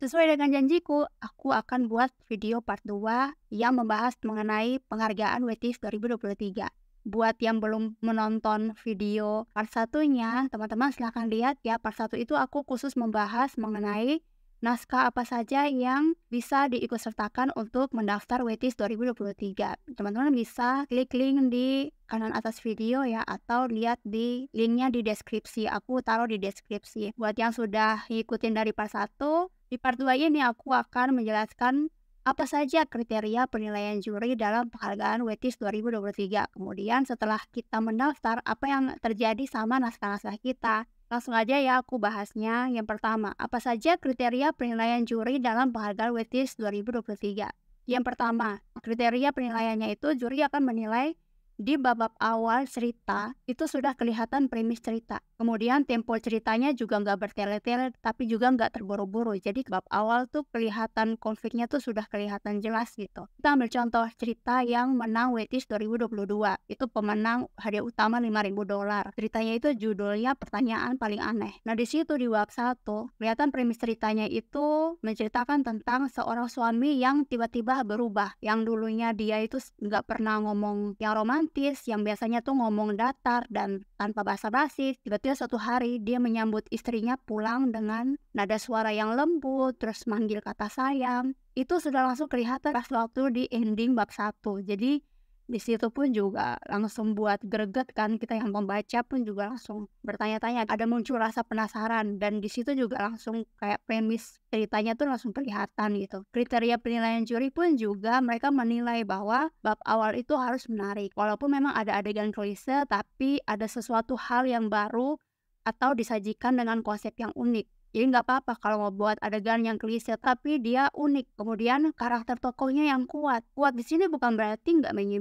Sesuai dengan janjiku, aku akan buat video part 2 yang membahas mengenai penghargaan WTIF 2023. Buat yang belum menonton video part satunya, teman-teman silahkan lihat ya. Part satu itu aku khusus membahas mengenai naskah apa saja yang bisa diikutsertakan untuk mendaftar WTIF 2023. Teman-teman bisa klik link di kanan atas video ya atau lihat di linknya di deskripsi aku taruh di deskripsi buat yang sudah ngikutin dari part 1 di part 2 ini aku akan menjelaskan apa saja kriteria penilaian juri dalam penghargaan WETIS 2023. Kemudian setelah kita mendaftar, apa yang terjadi sama naskah-naskah kita? Langsung aja ya aku bahasnya. Yang pertama, apa saja kriteria penilaian juri dalam penghargaan WETIS 2023? Yang pertama, kriteria penilaiannya itu juri akan menilai di babak awal cerita itu sudah kelihatan premis cerita. Kemudian tempo ceritanya juga nggak bertele-tele, tapi juga nggak terburu-buru. Jadi bab awal tuh kelihatan konfliknya tuh sudah kelihatan jelas gitu. Kita ambil contoh cerita yang menang Wetis 2022. Itu pemenang hadiah utama 5000 dolar. Ceritanya itu judulnya pertanyaan paling aneh. Nah di situ di bab 1, kelihatan premis ceritanya itu menceritakan tentang seorang suami yang tiba-tiba berubah. Yang dulunya dia itu nggak pernah ngomong yang romantis, yang biasanya tuh ngomong datar dan tanpa basa-basi, tiba-tiba ada suatu hari dia menyambut istrinya pulang dengan nada suara yang lembut, terus manggil kata sayang. Itu sudah langsung kelihatan pas waktu di ending bab satu Jadi di situ pun juga langsung buat greget kan kita yang membaca pun juga langsung bertanya-tanya ada muncul rasa penasaran dan di situ juga langsung kayak premis ceritanya tuh langsung kelihatan gitu kriteria penilaian juri pun juga mereka menilai bahwa bab awal itu harus menarik walaupun memang ada adegan klise tapi ada sesuatu hal yang baru atau disajikan dengan konsep yang unik jadi nggak apa-apa kalau mau buat adegan yang klise, tapi dia unik. Kemudian karakter tokohnya yang kuat. Kuat di sini bukan berarti nggak menyi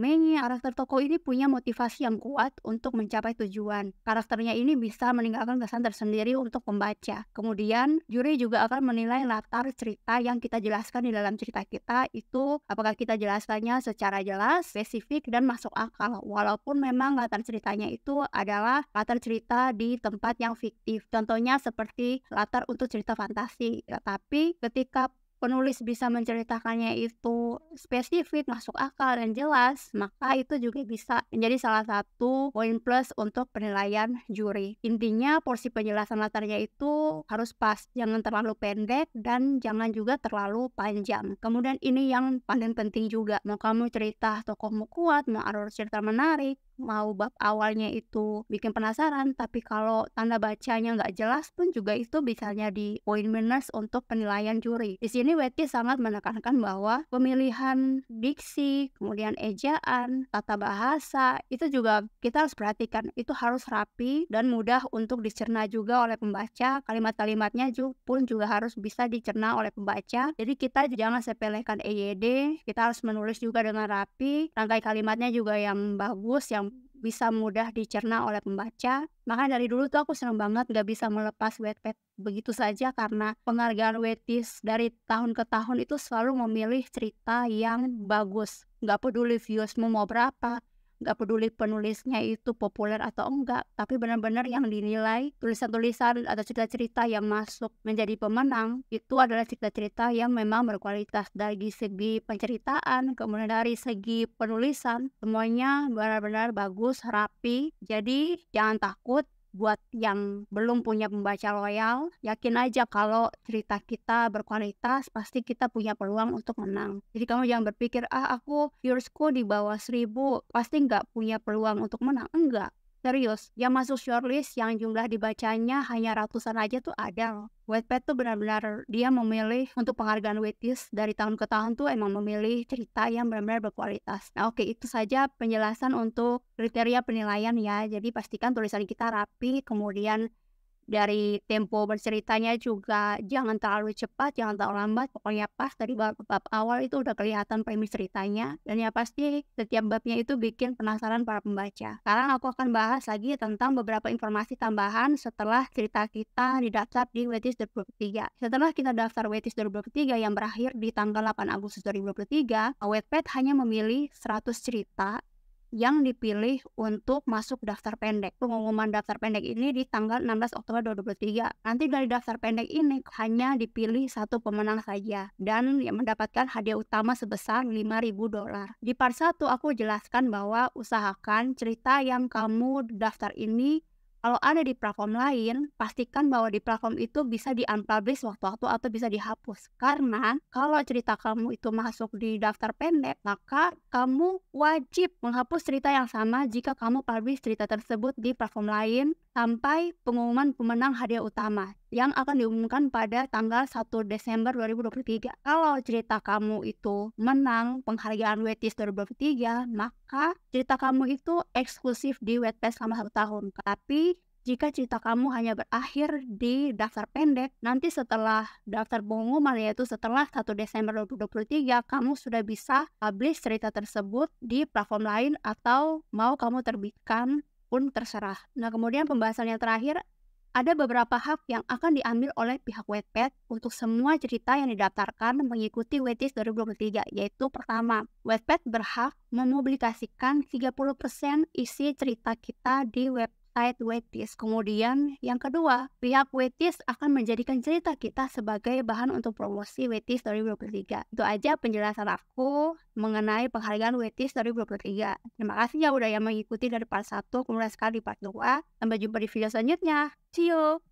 Karakter tokoh ini punya motivasi yang kuat untuk mencapai tujuan. Karakternya ini bisa meninggalkan kesan tersendiri untuk pembaca. Kemudian juri juga akan menilai latar cerita yang kita jelaskan di dalam cerita kita itu apakah kita jelaskannya secara jelas, spesifik, dan masuk akal. Walaupun memang latar ceritanya itu adalah latar cerita di tempat yang fiktif. Contohnya seperti latar untuk cerita fantasi. tapi ketika penulis bisa menceritakannya itu spesifik, masuk akal dan jelas, maka itu juga bisa menjadi salah satu poin plus untuk penilaian juri. Intinya porsi penjelasan latarnya itu harus pas, jangan terlalu pendek dan jangan juga terlalu panjang. Kemudian ini yang paling penting juga, mau kamu cerita tokohmu kuat, mau alur cerita menarik, mau bab awalnya itu bikin penasaran tapi kalau tanda bacanya nggak jelas pun juga itu bisa di poin minus untuk penilaian juri di sini ini Wetty sangat menekankan bahwa pemilihan diksi, kemudian ejaan, tata bahasa, itu juga kita harus perhatikan. Itu harus rapi dan mudah untuk dicerna juga oleh pembaca. Kalimat-kalimatnya pun juga harus bisa dicerna oleh pembaca. Jadi kita jangan sepelekan EYD, kita harus menulis juga dengan rapi. Rangkai kalimatnya juga yang bagus, yang bisa mudah dicerna oleh pembaca. Maka dari dulu tuh aku seneng banget gak bisa melepas Wattpad begitu saja karena penghargaan wetis dari tahun ke tahun itu selalu memilih cerita yang bagus. nggak peduli viewsmu mau berapa, nggak peduli penulisnya itu populer atau enggak tapi benar-benar yang dinilai tulisan-tulisan atau cerita-cerita yang masuk menjadi pemenang itu adalah cerita-cerita yang memang berkualitas dari segi penceritaan kemudian dari segi penulisan semuanya benar-benar bagus rapi jadi jangan takut buat yang belum punya pembaca loyal, yakin aja kalau cerita kita berkualitas, pasti kita punya peluang untuk menang. Jadi kamu jangan berpikir, ah aku viewersku di bawah seribu, pasti nggak punya peluang untuk menang. Enggak, serius yang masuk shortlist yang jumlah dibacanya hanya ratusan aja tuh ada loh Wattpad tuh benar-benar dia memilih untuk penghargaan waitlist dari tahun ke tahun tuh emang memilih cerita yang benar-benar berkualitas. Nah oke okay, itu saja penjelasan untuk kriteria penilaian ya. Jadi pastikan tulisan kita rapi, kemudian dari tempo berceritanya juga jangan terlalu cepat, jangan terlalu lambat. Pokoknya pas dari bab, bab awal itu udah kelihatan premis ceritanya. Dan ya pasti setiap babnya itu bikin penasaran para pembaca. Sekarang aku akan bahas lagi tentang beberapa informasi tambahan setelah cerita kita didaftar di Wetis 2023. Setelah kita daftar Wetis 2023 yang berakhir di tanggal 8 Agustus 2023, Wetpad hanya memilih 100 cerita yang dipilih untuk masuk daftar pendek. Pengumuman daftar pendek ini di tanggal 16 Oktober 2023. Nanti dari daftar pendek ini hanya dipilih satu pemenang saja dan yang mendapatkan hadiah utama sebesar 5000 dolar. Di part 1 aku jelaskan bahwa usahakan cerita yang kamu daftar ini kalau ada di platform lain, pastikan bahwa di platform itu bisa di-unpublish waktu-waktu atau bisa dihapus. Karena kalau cerita kamu itu masuk di daftar pendek, maka kamu wajib menghapus cerita yang sama jika kamu publish cerita tersebut di platform lain sampai pengumuman pemenang hadiah utama yang akan diumumkan pada tanggal 1 Desember 2023. Kalau cerita kamu itu menang penghargaan Wetis 2023, maka cerita kamu itu eksklusif di Wattpad selama satu tahun. Tapi jika cerita kamu hanya berakhir di daftar pendek, nanti setelah daftar pengumuman yaitu setelah 1 Desember 2023, kamu sudah bisa publish cerita tersebut di platform lain atau mau kamu terbitkan pun terserah. Nah, kemudian pembahasan yang terakhir, ada beberapa hak yang akan diambil oleh pihak Wattpad untuk semua cerita yang didaftarkan mengikuti Wattis 2023, yaitu pertama, Wattpad berhak mempublikasikan 30% isi cerita kita di web terkait waitlist. Kemudian yang kedua, pihak wetis akan menjadikan cerita kita sebagai bahan untuk promosi waitlist 2023. Itu aja penjelasan aku mengenai penghargaan waitlist 2023. Terima kasih ya udah yang mengikuti dari part 1, kemudian sekali di part 2. Sampai jumpa di video selanjutnya. See you!